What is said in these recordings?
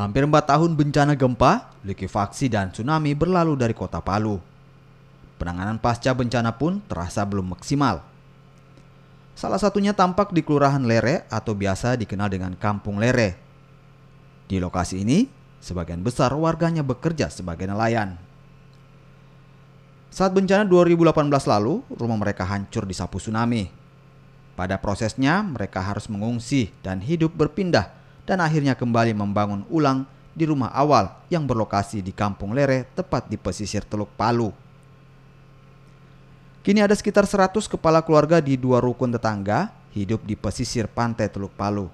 Hampir empat tahun bencana gempa, likuifaksi dan tsunami berlalu dari kota Palu. Penanganan pasca bencana pun terasa belum maksimal. Salah satunya tampak di Kelurahan Lere atau biasa dikenal dengan Kampung Lere. Di lokasi ini, sebagian besar warganya bekerja sebagai nelayan. Saat bencana 2018 lalu, rumah mereka hancur disapu tsunami. Pada prosesnya, mereka harus mengungsi dan hidup berpindah dan akhirnya kembali membangun ulang di rumah awal yang berlokasi di Kampung Lere tepat di pesisir Teluk Palu. Kini ada sekitar 100 kepala keluarga di dua rukun tetangga hidup di pesisir pantai Teluk Palu.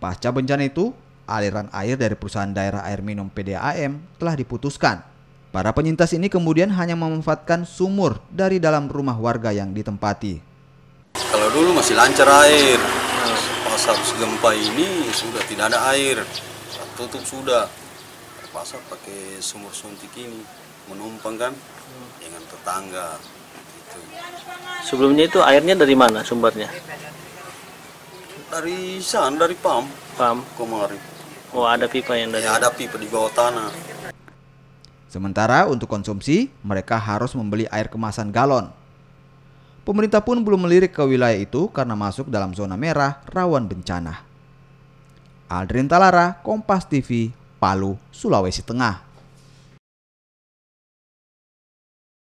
Pasca bencana itu, aliran air dari perusahaan daerah air minum PDAM telah diputuskan. Para penyintas ini kemudian hanya memanfaatkan sumur dari dalam rumah warga yang ditempati. Kalau dulu masih lancar air, nah, masa harus gempa ini sudah tidak ada air tutup sudah terpaksa pakai sumur suntik ini menumpang kan dengan tetangga gitu. sebelumnya itu airnya dari mana sumbernya dari sana dari pam pam Komari. oh ada pipa yang dari ya, ada pipa di bawah tanah Sementara untuk konsumsi, mereka harus membeli air kemasan galon Pemerintah pun belum melirik ke wilayah itu karena masuk dalam zona merah rawan bencana. Aldrin Talara, Kompas TV, Palu, Sulawesi Tengah.